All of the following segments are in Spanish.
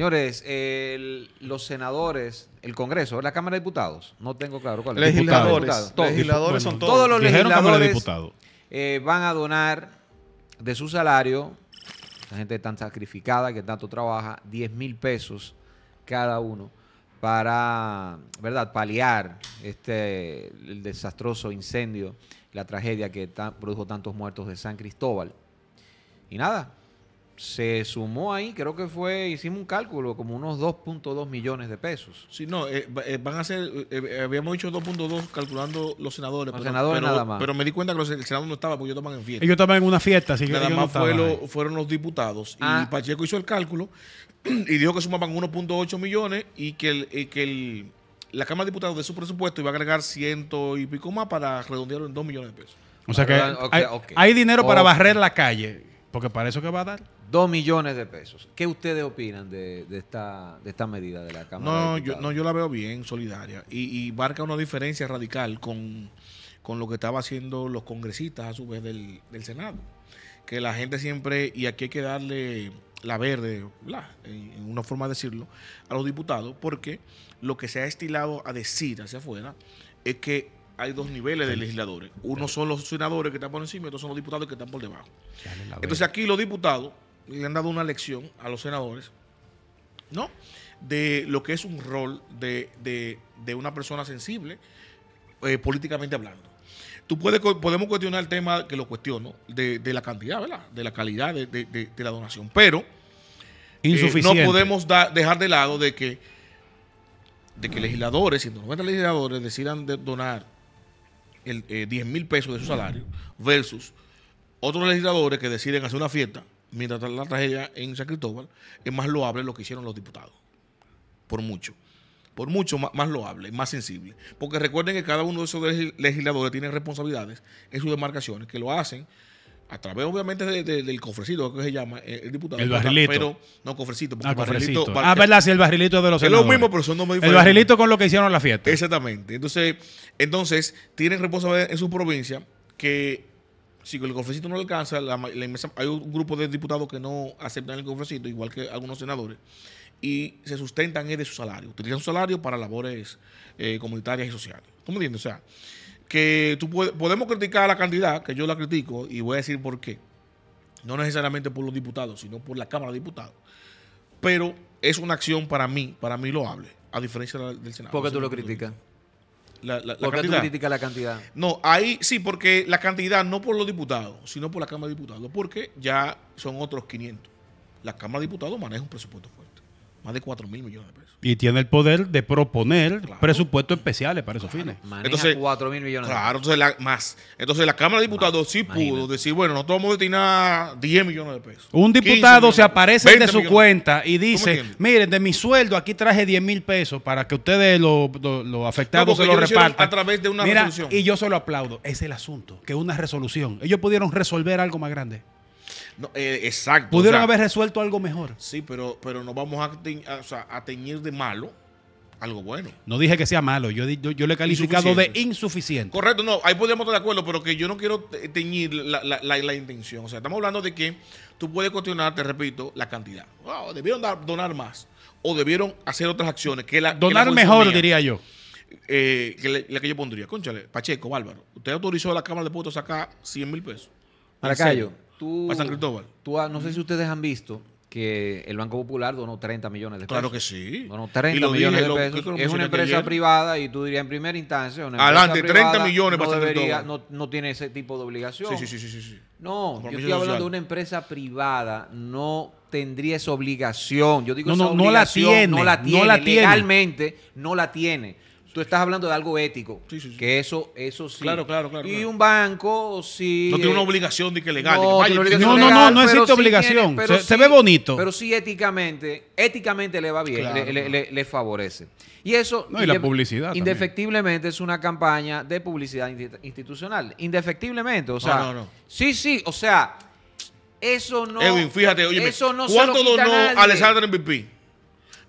Señores, los senadores, el Congreso, la Cámara de Diputados, no tengo claro cuál es. Legisladores. todos, legisladores son todos. los legisladores eh, van a donar de su salario, la gente tan sacrificada que tanto trabaja, 10 mil pesos cada uno para, ¿verdad?, paliar este, el desastroso incendio, la tragedia que produjo tantos muertos de San Cristóbal. Y nada, se sumó ahí, creo que fue, hicimos un cálculo, como unos 2.2 millones de pesos. Sí, no, eh, eh, van a ser, eh, habíamos dicho 2.2 calculando los senadores. Los senadores nada más. Pero me di cuenta que los, senadores no estaba porque ellos estaban en fiesta. Ellos estaban en una fiesta, así que nada más fue fueron los diputados. Y ah. Pacheco hizo el cálculo y dijo que sumaban 1.8 millones y que, el, que la Cámara de Diputados de su presupuesto iba a agregar ciento y pico más para redondearlo en 2 millones de pesos. O sea que ah, hay, dinero para barrer la calle. Porque para eso que va a dar. Dos millones de pesos. ¿Qué ustedes opinan de, esta, esta medida de la Cámara? No, yo, no yo la veo bien, solidaria. Y, marca una diferencia radical con, lo que estaba haciendo los congresistas a su vez del, Senado. Que la gente siempre, y aquí hay que darle la verde, en una forma de decirlo, a los diputados, porque lo que se ha estilado a decir hacia afuera es que hay dos niveles de legisladores. Uno son los senadores que están por encima y otros son los diputados que están por debajo. Entonces aquí los diputados le han dado una lección a los senadores, ¿no? De lo que es un rol de, una persona sensible, eh, políticamente hablando. Tú puedes, podemos cuestionar el tema que lo cuestiono, de, la cantidad, ¿verdad? De la calidad de, la donación. Pero eh, no podemos dejar de lado de que de que legisladores, 190 legisladores, decidan donar el, 10 eh, mil pesos de su salario versus otros legisladores que deciden hacer una fiesta mientras la tragedia en San Cristóbal, es más loable lo que hicieron los diputados. Por mucho. Por mucho más, más loable, más sensible. Porque recuerden que cada uno de esos legisladores tiene responsabilidades en sus demarcaciones que lo hacen a través obviamente del cofrecito, que se llama, eh, el diputado. El barrilito. no, cofrecito. Porque ah, Barrilito, ah, verdad, sí, el barrilito de los Es lo mismo, pero son nombres diferentes. El barrilito con lo que hicieron la fiesta. Exactamente. Entonces, entonces tienen responsabilidad en su provincia que si el cofrecito no alcanza, hay un grupo de diputados que no aceptan el cofrecito, igual que algunos senadores, y se sustentan de su salario. Utilizan su salario para labores eh, comunitarias y sociales. ¿Cómo entiendes? O sea, que tú podemos criticar la cantidad, que yo la critico, y voy a decir por qué. No necesariamente por los diputados, sino por la Cámara de Diputados. Pero es una acción para mí, para mí lo hable, a diferencia del Senado. ¿Por qué tú lo criticas? La, la ¿Por qué cantidad? tú criticas la cantidad? No, ahí sí, porque la cantidad no por los diputados, sino por la Cámara de Diputados, porque ya son otros 500. La Cámara de Diputados maneja un presupuesto fuerte más de 4 mil millones de pesos. Y tiene el poder de proponer presupuestos especiales para esos fines. entonces, 4 mil millones Claro, entonces la, más. Entonces la Cámara de Diputados sí pudo decir, bueno, nosotros vamos a destinar 10 millones de pesos. Un diputado se aparece de su cuenta y dice, miren, de mi sueldo aquí traje 10 mil pesos para que ustedes lo, lo afectados lo A través de una resolución. Y yo se lo aplaudo. Es el asunto, que una resolución. Ellos pudieron resolver algo más grande. Eh, exacto. Pudieron haber resuelto algo mejor. Sí, pero, pero no vamos a, teñir de malo algo bueno. No dije que sea malo, yo, yo, le he calificado de insuficiente. Correcto, no, ahí podemos estar de acuerdo, pero que yo no quiero teñir la, intención. O sea, estamos hablando de que tú puedes cuestionar, te repito, la cantidad. debieron donar más o debieron hacer otras acciones. Que la, donar mejor, diría yo. Eh, que la que yo pondría, conchale, Pacheco, Álvaro usted autorizó a la Cámara de a sacar 100 mil pesos. para yo tú, San Cristóbal. Tú, ah, no sé si ustedes han visto que el Banco Popular donó 30 millones de pesos. Claro que sí. Donó 30 millones de pesos. es una empresa privada y tú dirías en primera instancia. Una Adelante, 30 millones no para San no, no, tiene ese tipo de obligación. Sí, sí, sí. sí, sí. No, yo estoy hablando de una empresa privada, no tendría esa obligación. Yo digo no, no, la tiene, no la tiene, no la tiene. legalmente no la tiene. Tú estás hablando de algo ético. Que eso, eso sí. Claro, claro, claro. Y un banco, sí. Si, no tiene una eh, obligación de que legal. No, no, no, no, existe obligación. se, ve bonito. Pero sí éticamente, éticamente le va bien, le, favorece. Y eso... No, y la publicidad Indefectiblemente es una campaña de publicidad institucional. Indefectiblemente, o sea... No, no, sí, sí, o sea... Eso no... Edwin, fíjate, oye, eso no ¿cuánto se lo donó Alexander MVP?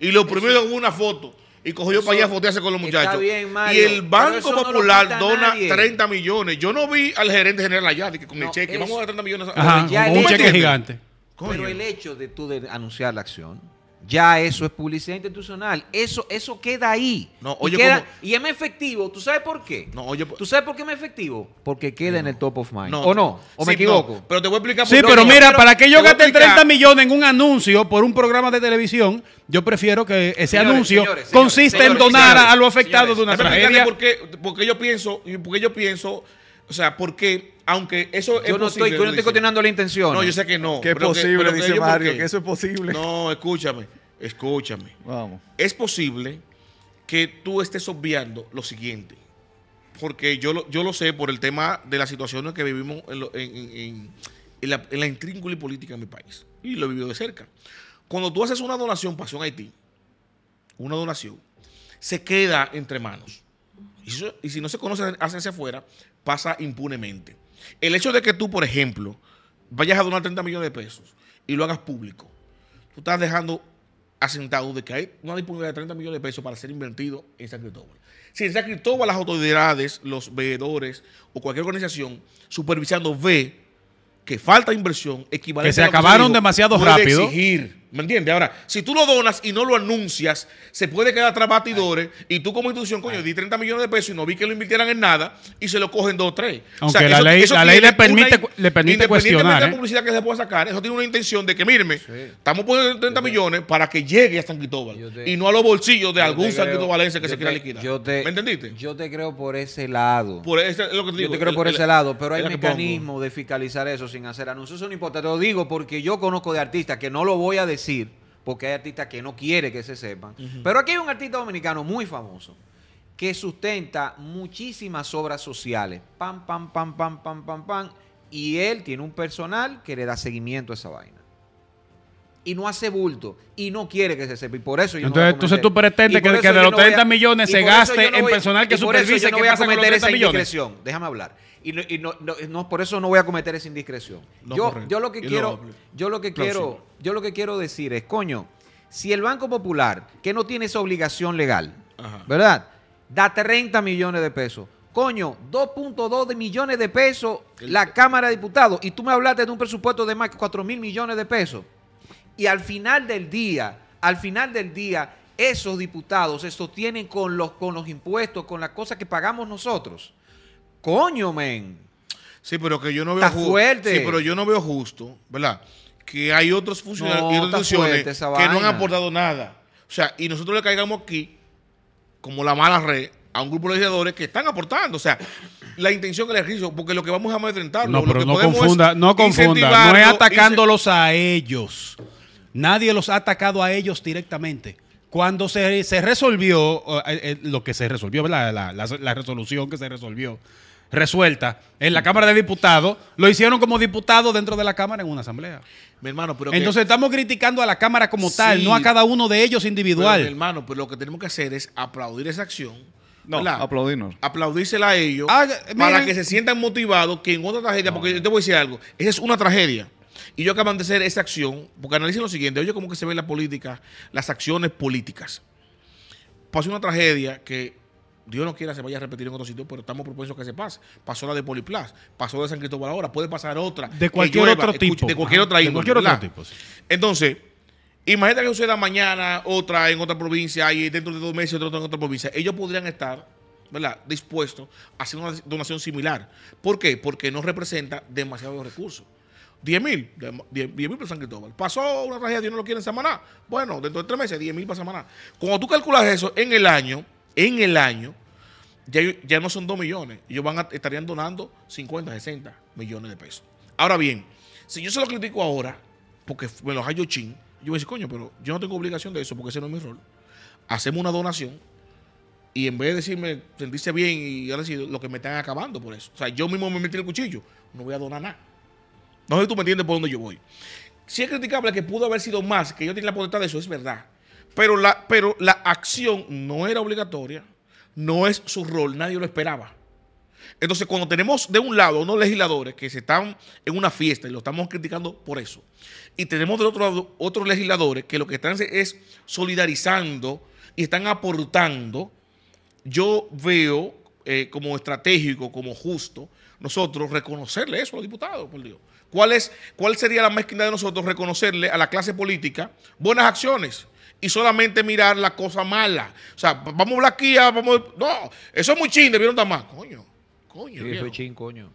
Y lo primero con una foto y cogió para allá a fotearse con los muchachos. y el Banco Popular dona 30 millones. Yo no vi al gerente general allá de que con el cheque, vamos a dar 30 millones. un cheque gigante. Pero el hecho de tú de anunciar la acción ya eso es publicidad institucional. Eso, eso queda ahí. No, y, queda, es efectivo. ¿Tú sabes por qué? ¿Tú sabes por qué es efectivo? Porque queda en el top of mind. ¿O no? ¿O me equivoco? pero te voy a explicar. por Sí, pero mira, para que yo gaste 30 millones en un anuncio por un programa de televisión, yo prefiero que ese anuncio consista en donar a los afectados de una tragedia. Porque, porque yo pienso, porque yo pienso o sea, porque aunque eso yo no Estoy, yo no estoy cuestionando la intención. No, yo sé que no. Que es posible, dice Mario, que eso es posible. No, escúchame, escúchame. Vamos. Es posible que tú estés obviando lo siguiente. Porque yo lo, yo lo sé por el tema de la situación que vivimos en, en, la, en la política de mi país. Y lo he vivido de cerca. Cuando tú haces una donación, Pasión Haití, una donación, se queda entre manos. Y, si no se conoce, hacia afuera, pasa impunemente. El hecho de que tú, por ejemplo, vayas a donar 30 millones de pesos y lo hagas público, tú estás dejando asentado de que hay una disponibilidad de 30 millones de pesos para ser invertido en San Cristóbal. Si en San las autoridades, los veedores o cualquier organización supervisando ve que falta inversión equivalente se a que se demasiado rápido exigir ¿Me entiendes? Ahora, si tú lo donas y no lo anuncias, se puede quedar tras batidores y tú como institución, coño, di 30 millones de pesos y no vi que lo invirtieran en nada y se lo cogen dos o tres. Aunque o sea, la, ley, le permite, le cuestionar. de la ¿eh? publicidad que se pueda sacar, eso tiene una intención de que, mireme, estamos poniendo 30 millones para que llegue a San Cristóbal y no a los bolsillos de algún San Cristóbalense que se quiera liquidar. ¿Me entendiste? Yo te creo por ese lado. Por ese, lo que te digo, yo te creo por ese lado, pero hay mecanismos de fiscalizar eso sin hacer anuncios. Eso no importa, te lo digo porque yo conozco de artistas que no lo voy a decir porque hay artistas que no quiere que se sepan. Pero aquí hay un artista dominicano muy famoso que sustenta muchísimas obras sociales. Pam, pam, pam, pam, pam, pam, pam. Y él tiene un personal que le da seguimiento a esa vaina y no hace bulto y no quiere que se sepa. por eso yo Entonces, tú pretendes que, de los 30 millones se gaste en personal que supervise que pasa con los esa Indiscreción. Déjame hablar. Y, no, por eso no voy a cometer esa indiscreción. Yo, yo, lo que quiero, yo lo que quiero, yo lo que quiero decir es, coño, si el Banco Popular, que no tiene esa obligación legal, ¿verdad? Da 30 millones de pesos. Coño, 2.2 millones de pesos la Cámara de Diputados. Y tú me hablaste de un presupuesto de más que 4 mil millones de pesos. Y al final del día, al final del día, esos diputados se sostienen con los, con los impuestos, con las cosas que pagamos nosotros. Coño, men. Sí, pero que yo no veo justo. Fuerte. Sí, pero yo no veo justo, ¿verdad? Que hay otros funcionarios que no han aportado nada. O sea, y nosotros le caigamos aquí, como la mala red, a un grupo de legisladores que están aportando. O sea, la intención que les hizo, porque lo que vamos a enfrentar. No, lo que no confunda, no confunda. No es atacándolos a ellos. Nadie los ha atacado a ellos directamente. Cuando se, resolvió, eh, eh, lo que se resolvió, la, resolución que se resolvió, resuelta en la Cámara de Diputados, lo hicieron como diputados dentro de la Cámara en una asamblea. hermano, Entonces estamos criticando a la Cámara como tal, no a cada uno de ellos individual. Pero, hermano, pero pues, lo que tenemos que hacer es aplaudir esa acción. No, aplaudirnos. Aplaudírsela a ellos ah, para que se sientan motivados que en otra tragedia, porque yo te voy a decir algo, esa es una tragedia. Y yo acaban de hacer esa acción, porque analicen lo siguiente, oye como que se ve la política, las acciones políticas. Pasó una tragedia que Dios no quiera se vaya a repetir en otro sitio, pero estamos propensos que se pase. Pasó la de Poliplas, pasó de San Cristóbal ahora, puede pasar otra. De cualquier otro tipo. de cualquier De cualquier otro tipo, Entonces, imagínate que suceda mañana otra en otra provincia y dentro de dos meses otra en otra provincia. Ellos podrían estar ¿verdad? dispuestos a hacer una donación similar. ¿Por qué? Porque no representa demasiados recursos. 10 mil, 10 mil para San Cristóbal. Pasó una tragedia, Dios no lo quiere en Samaná. Bueno, dentro de tres meses, 10 mil para Samaná. Cuando tú calculas eso en el año, en el año, ya, no son 2 millones. Ellos van estarían donando 50, 60 millones de pesos. Ahora bien, si yo se lo critico ahora, porque me lo hallo chin, yo voy a decir, coño, pero yo no tengo obligación de eso porque ese no es mi rol. Hacemos una donación y en vez de decirme, sentirse bien y ahora lo que me están acabando por eso. O sea, yo mismo me metí el cuchillo, no voy a donar nada. No sé tú me entiendes por dónde yo voy. Si es criticable que pudo haber sido más, que yo tenía la potestad de eso, es verdad. Pero la, pero la acción no era obligatoria, no es su rol, nadie lo esperaba. Entonces, cuando tenemos de un lado unos legisladores que se están en una fiesta y lo estamos criticando por eso, y tenemos del otro lado otros legisladores que lo que están es solidarizando y están aportando, yo veo eh, como estratégico, como justo, nosotros reconocerle eso a los diputados, por Dios. ¿Cuál, es, ¿Cuál sería la mezquina de nosotros reconocerle a la clase política buenas acciones? y solamente mirar la cosa mala. O sea, vamos a hablar aquí, ah, vamos... No, eso es muy chin, ¿vieron dar más. Coño, coño. Sí, eso es chin, coño.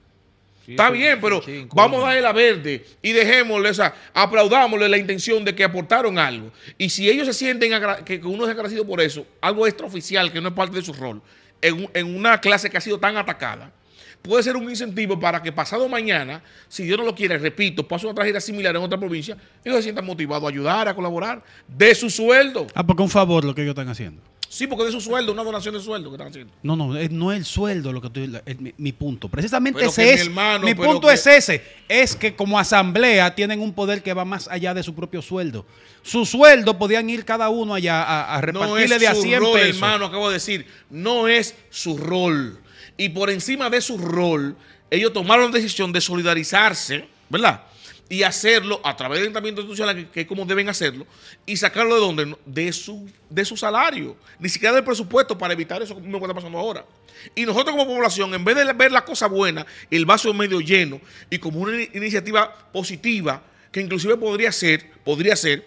Está bien, pero vamos a darle la verde y dejémosle, o sea, aplaudámosle la intención de que aportaron algo. Y si ellos se sienten que uno es agradecido por eso, algo extraoficial que no es parte de su rol, en, en una clase que ha sido tan atacada, puede ser un incentivo para que pasado mañana, si Dios no lo quiere, repito, pase una tragedia similar en otra provincia, ellos se sientan motivados a ayudar, a colaborar de su sueldo. Ah, porque un favor lo que ellos están haciendo. Sí, porque de su sueldo, una donación de sueldo que están haciendo. No, no, no es el sueldo lo que estoy, es mi, punto. Precisamente ese es. Mi, punto es ese. Es que como asamblea tienen un poder que va más allá de su propio sueldo. Su sueldo podían ir cada uno allá a, a repartirle no de a rol, hermano, acabo de decir. No es su rol. Y por encima de su rol, ellos tomaron la decisión de solidarizarse, ¿verdad? y hacerlo a través del ayuntamiento institucional, que, es como deben hacerlo, y sacarlo de dónde? De su, de su salario, ni siquiera del presupuesto para evitar eso me está pasando ahora. Y nosotros como población, en vez de ver la cosa buena, el vaso medio lleno, y como una iniciativa positiva, que inclusive podría ser, podría ser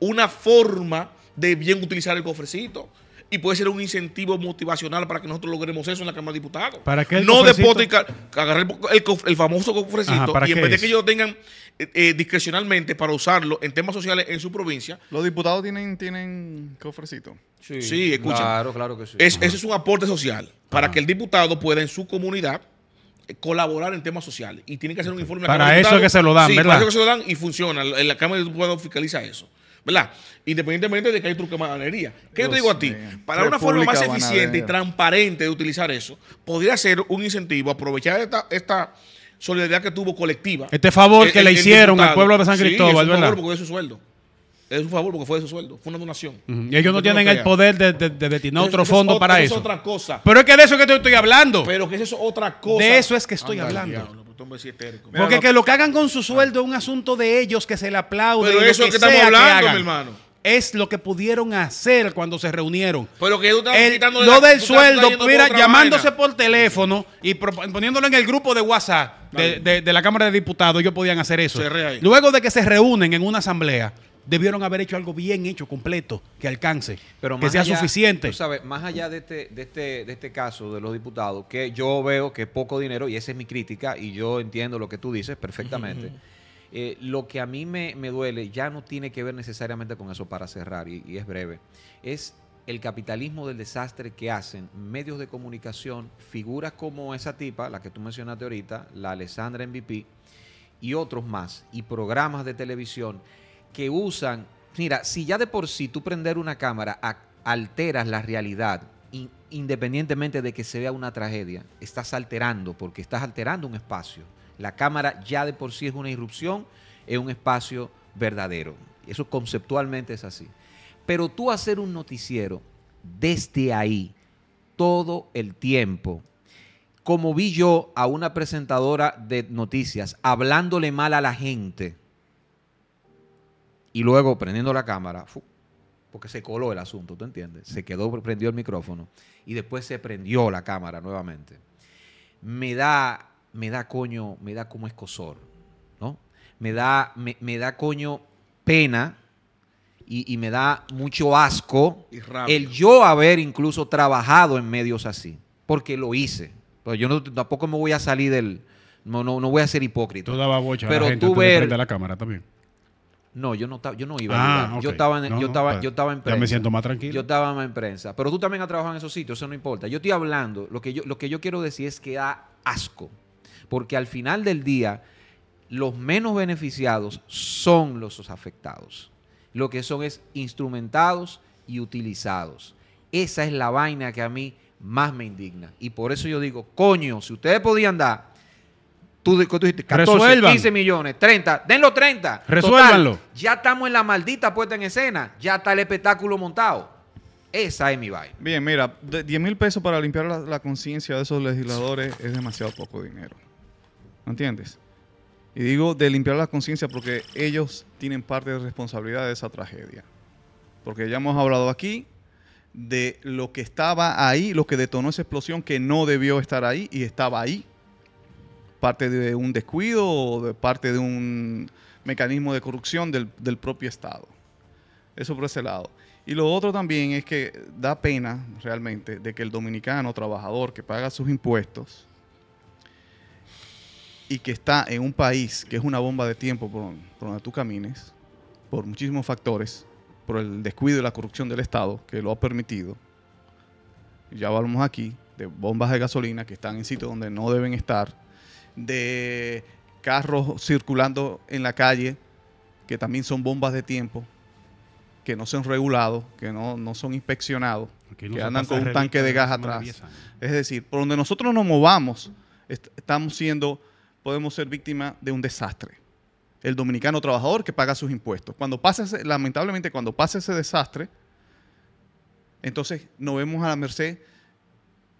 una forma de bien utilizar el cofrecito y puede ser un incentivo motivacional para que nosotros logremos eso en la Cámara de Diputados. no de agarrar el, el, famoso cofrecito y en vez de que ellos lo tengan eh, eh, discrecionalmente para usarlo en temas sociales en su provincia. Los diputados tienen, tienen cofrecito. Sí, Claro, claro que sí. ese es un aporte social para ah. que el diputado pueda en su comunidad eh, colaborar en temas sociales y tiene que hacer un informe para eso que se lo dan, ¿verdad? Para eso que se lo dan y funciona. La Cámara de Diputados fiscaliza eso. ¿verdad? Independientemente de que hay trucamanería. ¿Qué Dios yo te digo a ti? Para una forma más eficiente y transparente de utilizar eso, podría ser un incentivo, aprovechar esta, solidaridad que tuvo colectiva. Este favor que le hicieron al pueblo de San Cristóbal, sí, es un favor porque es su sueldo. Es un favor porque fue de su sueldo, fue una donación. Y ellos no tienen el poder de, destinar otro fondo para eso. Pero es que de eso que te estoy hablando. Pero que eso es otra cosa. De eso es que estoy hablando. Porque que lo que hagan con su ah. sueldo es un asunto de ellos que se le aplaude. Pero eso es lo que, estamos hablando, mi hermano es lo que pudieron hacer cuando se reunieron. Pero que Lo del sueldo, mira, llamándose por teléfono y poniéndolo en el grupo de WhatsApp de, de, la Cámara de Diputados, ellos podían hacer eso. Luego de que se reúnen en una asamblea, debieron haber hecho algo bien hecho, completo, que alcance, Pero que sea suficiente. Tú sabes, más allá este, de este, de, este, caso de los diputados, que yo veo que poco dinero, y esa es mi crítica, y yo entiendo lo que tú dices perfectamente. Eh, lo que a mí me, duele ya no tiene que ver necesariamente con eso para cerrar, y, y, es breve, es el capitalismo del desastre que hacen medios de comunicación, figuras como esa tipa, la que tú mencionaste ahorita, la Alessandra MVP, y otros más, y programas de televisión que usan, mira, si ya de por sí tú prender una cámara alteras la realidad, independientemente de que se vea una tragedia, estás alterando, porque estás alterando un espacio. La cámara ya de por sí es una irrupción en un espacio verdadero. Eso conceptualmente es así. Pero tú hacer un noticiero desde ahí, todo el tiempo, como vi yo a una presentadora de noticias hablándole mal a la gente, y luego prendiendo la cámara, porque se coló el asunto, ¿tú entiendes? Se quedó, prendió el micrófono y después se prendió la cámara nuevamente. Me da, me da coño, me da como escosor, ¿no? Me da, me, da coño pena y, me da mucho asco el yo haber incluso trabajado en medios así, porque lo hice. Pero pues yo no, tampoco me voy a salir del, no, no, no voy a ser hipócrita. Tú pero la tú ver, la cámara también no, yo no, yo no iba ah, Yo estaba en, pues, yo estaba, en prensa. Ya me siento más tranquilo. Yo estaba en prensa. Pero tú también has trabajado en esos sitios, eso no importa. Yo estoy hablando, lo que yo, lo que yo quiero decir es que da asco. Porque al final del día, los menos beneficiados son los afectados. Lo que son es instrumentados y utilizados. Esa es la vaina que a mí más me indigna. Y por eso yo digo, coño, si ustedes podían dar, Tú, tú 14, 15 millones, 30. Denlo 30. Resuélvanlo. ya estamos en la maldita puesta en escena. Ya está el espectáculo montado. Esa es mi vaina. Bien, mira, 10 mil pesos para limpiar la, conciencia de esos legisladores es demasiado poco dinero. ¿No entiendes? Y digo de limpiar la conciencia porque ellos tienen parte de responsabilidad de esa tragedia. Porque ya hemos hablado aquí de lo que estaba ahí, lo que detonó esa explosión que no debió estar ahí y estaba ahí parte de un descuido o de parte de un mecanismo de corrupción del, propio Estado. Eso por ese lado. Y lo otro también es que da pena realmente de que el dominicano trabajador que paga sus impuestos y que está en un país que es una bomba de tiempo por, por donde tú camines, por muchísimos factores, por el descuido y la corrupción del Estado que lo ha permitido, ya hablamos aquí de bombas de gasolina que están en sitios donde no deben estar, de carros circulando en la calle, que también son bombas de tiempo, que no son regulados, que no, son inspeccionados, que andan con un tanque de gas atrás. Es decir, por donde nosotros nos movamos, estamos siendo, podemos ser víctimas de un desastre. El dominicano trabajador que paga sus impuestos. Cuando pasa, lamentablemente, cuando pasa ese desastre, entonces nos vemos a la merced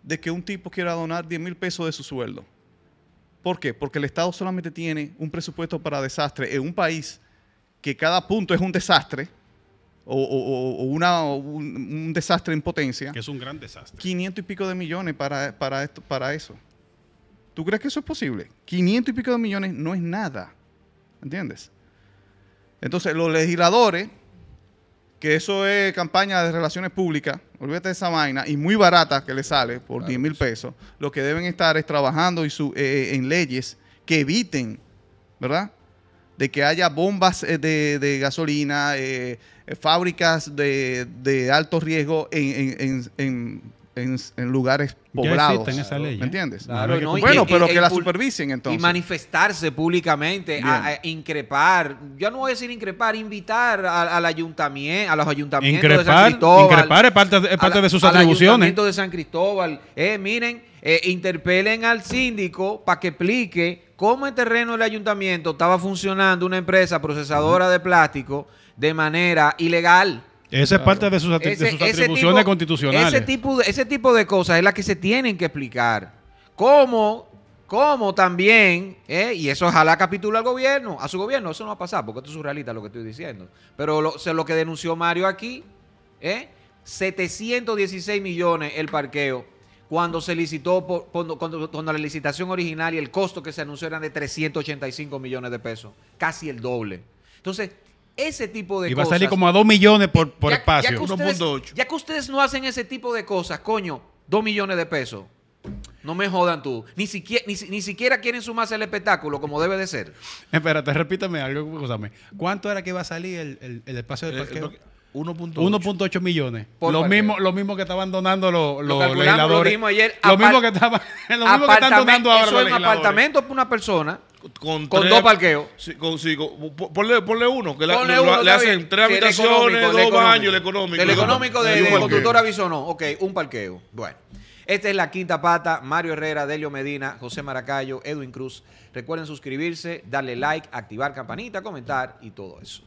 de que un tipo quiera donar 10 mil pesos de su sueldo ¿Por qué? Porque el Estado solamente tiene un presupuesto para desastre en un país que cada punto es un desastre o, un, desastre en potencia. Que es un gran desastre. 500 y pico de millones para, esto, para eso. ¿Tú crees que eso es posible? 500 y pico de millones no es nada. ¿Entiendes? Entonces, los legisladores que eso es campaña de relaciones públicas, olvídate de esa vaina, y muy barata que le sale por 10 mil pesos, lo que deben estar es trabajando y eh, eh, en leyes que eviten, ¿verdad? De que haya bombas eh, de, gasolina, fábricas de, de, alto riesgo en en, lugares poblados. ¿Me ¿eh? entiendes? bueno, pero que la supervisen entonces. Y manifestarse públicamente, a, increpar, yo no voy a decir increpar, invitar al ayuntamiento, a los ayuntamientos de San Cristóbal. Increpar es parte, de sus atribuciones. Ayuntamiento de San Cristóbal, eh, miren, eh, interpelen al síndico para que explique cómo el terreno del ayuntamiento estaba funcionando una empresa procesadora de plástico de manera ilegal. Esa es parte de sus, atribuciones constitucionales. Ese tipo, de, ese tipo de cosas es la que se tienen que explicar. ¿Cómo como también, eh, y eso ojalá capítulo al gobierno, a su gobierno, eso no va a pasar, porque esto es surrealista lo que estoy diciendo. Pero lo, lo que denunció Mario aquí, 716 eh, millones el parqueo, cuando se licitó, por, cuando, cuando, la licitación original y el costo que se anunció eran de 385 millones de pesos, casi el doble. Entonces, ese tipo de cosas. Y va a salir como a 2 millones por, por espacio. Ya que, ustedes, ya que ustedes no hacen ese tipo de cosas, coño, 2 millones de pesos. No me jodan tú. Ni siquiera, ni, siquiera quieren sumarse al espectáculo como debe de ser. Espérate, repítame algo. ¿Cuánto era que iba a salir el, el, el espacio del eh, parqueo? 1.8 eh, millones. lo mismo, lo mismo que estaban donando los, los lo Lo, mismo ayer, lo mismo que estaban lo mismo que están donando ahora Eso es apartamento para una persona con, dos parqueos. ponle, uno, que le hacen tres habitaciones, dos baños, el económico. El económico de, de aviso no Ok, un parqueo. Bueno. Esta es la quinta pata. Mario Herrera, Delio Medina, José Maracayo, Edwin Cruz. Recuerden suscribirse, darle like, activar campanita, comentar y todo eso.